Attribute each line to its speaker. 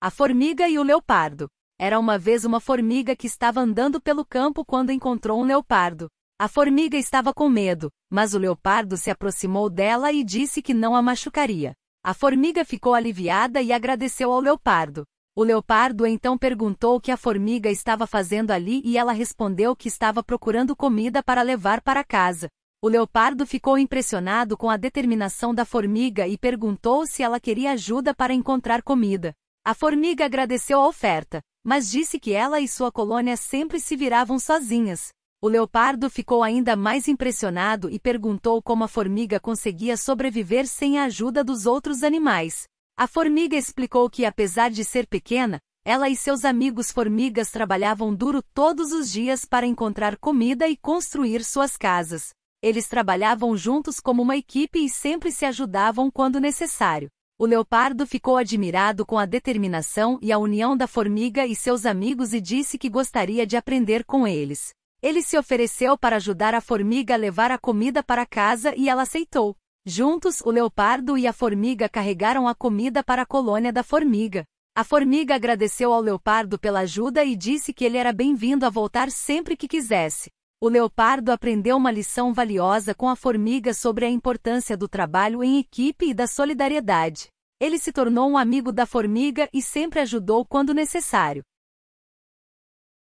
Speaker 1: A formiga e o leopardo. Era uma vez uma formiga que estava andando pelo campo quando encontrou um leopardo. A formiga estava com medo, mas o leopardo se aproximou dela e disse que não a machucaria. A formiga ficou aliviada e agradeceu ao leopardo. O leopardo então perguntou o que a formiga estava fazendo ali e ela respondeu que estava procurando comida para levar para casa. O leopardo ficou impressionado com a determinação da formiga e perguntou se ela queria ajuda para encontrar comida. A formiga agradeceu a oferta, mas disse que ela e sua colônia sempre se viravam sozinhas. O leopardo ficou ainda mais impressionado e perguntou como a formiga conseguia sobreviver sem a ajuda dos outros animais. A formiga explicou que, apesar de ser pequena, ela e seus amigos formigas trabalhavam duro todos os dias para encontrar comida e construir suas casas. Eles trabalhavam juntos como uma equipe e sempre se ajudavam quando necessário. O leopardo ficou admirado com a determinação e a união da formiga e seus amigos e disse que gostaria de aprender com eles. Ele se ofereceu para ajudar a formiga a levar a comida para casa e ela aceitou. Juntos, o leopardo e a formiga carregaram a comida para a colônia da formiga. A formiga agradeceu ao leopardo pela ajuda e disse que ele era bem-vindo a voltar sempre que quisesse. O leopardo aprendeu uma lição valiosa com a formiga sobre a importância do trabalho em equipe e da solidariedade. Ele se tornou um amigo da formiga e sempre ajudou quando necessário.